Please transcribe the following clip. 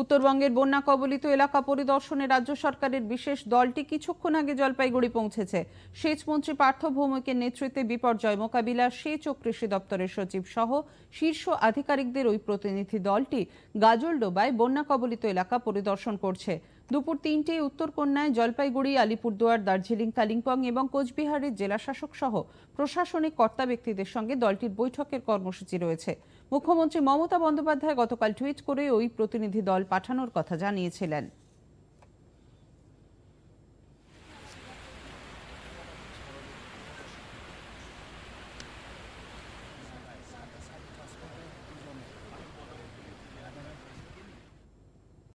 উত্তরবঙ্গের বন্যা কবলিত এলাকা পরিদর্শনে রাজ্য সরকারের বিশেষ দলটি কিছুক্ষণ আগে জলপাইগুড়ি পৌঁছেছে সেচমন্ত্রী পার্থ ভৌমিকের নেতৃত্বে বিপর্যয় মোকাবিলা সেচ ও কৃষি দপ্তরের সচিব সহ শীর্ষ আধিকারিকদের ওই প্রতিনিধি দলটি গাজলডোবায় বন্যা কবলিত এলাকা পরিদর্শন করছে দুপুর তিনটেই উত্তরকন্যায় জলপাইগুড়ি আলিপুরদুয়ার দার্জিলিং কালিম্পং এবং কোচবিহারের শাসক সহ প্রশাসনিক কর্তা ব্যক্তিদের সঙ্গে দলটির বৈঠকের কর্মসূচি রয়েছে মুখ্যমন্ত্রী মমতা বন্দ্যোপাধ্যায় গতকাল টুইট করে ওই প্রতিনিধি দল পাঠানোর কথা জানিয়েছিলেন